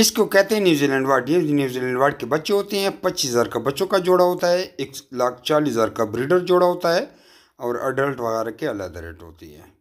इसको कहते हैं न्यूजीलैंड वार्ड ये न्यूजीलैंड वार्ड के बच्चे होते हैं पच्चीस हज़ार का बच्चों का जोड़ा होता है एक लाख चालीस हज़ार का ब्रीडर जोड़ा होता है और अडल्ट वगैरह के अलग रेट होती है